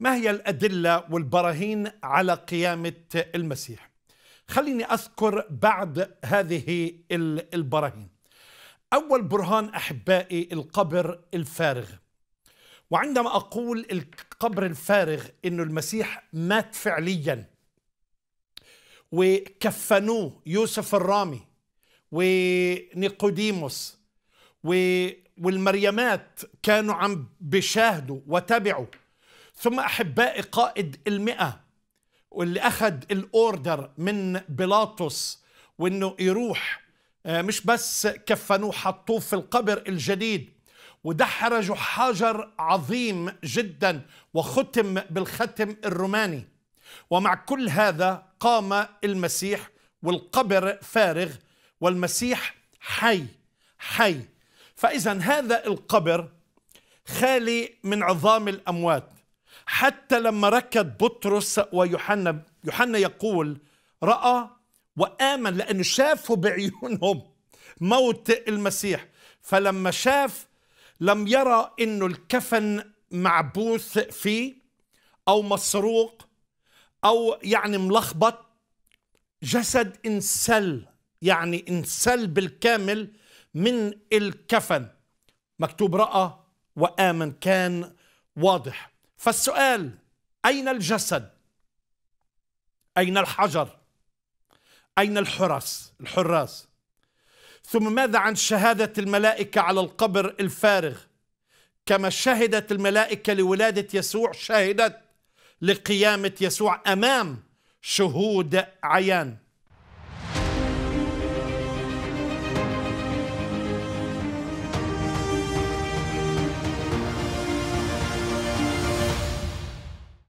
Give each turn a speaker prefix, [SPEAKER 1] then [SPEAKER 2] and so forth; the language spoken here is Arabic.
[SPEAKER 1] ما هي الأدلة والبراهين على قيامة المسيح خليني أذكر بعض هذه البراهين أول برهان أحبائي القبر الفارغ وعندما أقول القبر الفارغ أن المسيح مات فعليا وكفنوه يوسف الرامي ونيقوديموس والمريمات كانوا عم بيشاهدوا وتبعوا ثم أحبائي قائد المئة واللي أخذ الأوردر من بيلاطس وإنه يروح آه، مش بس كفنوه حطوه في القبر الجديد ودحرجوا حجر عظيم جدا وختم بالختم الروماني ومع كل هذا قام المسيح والقبر فارغ والمسيح حي حي فإذا هذا القبر خالي من عظام الأموات حتى لما ركض بطرس ويوحنا يوحنا يقول رأى وآمن لأنه شافوا بعيونهم موت المسيح فلما شاف لم يرى أنه الكفن معبوث فيه أو مسروق أو يعني ملخبط جسد انسل يعني انسل بالكامل من الكفن مكتوب رأى وآمن كان واضح فالسؤال أين الجسد أين الحجر أين الحرس الحراس ثم ماذا عن شهادة الملائكة على القبر الفارغ كما شهدت الملائكة لولادة يسوع شهدت لقيامة يسوع أمام شهود عيان